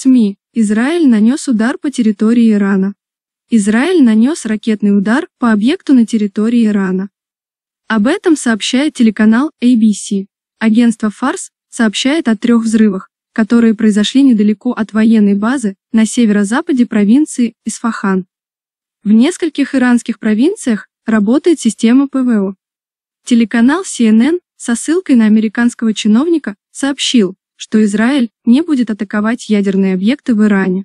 СМИ. Израиль нанес удар по территории Ирана. Израиль нанес ракетный удар по объекту на территории Ирана. Об этом сообщает телеканал ABC. Агентство «Фарс» сообщает о трех взрывах, которые произошли недалеко от военной базы на северо-западе провинции Исфахан. В нескольких иранских провинциях работает система ПВО. Телеканал CNN со ссылкой на американского чиновника сообщил, что Израиль не будет атаковать ядерные объекты в Иране.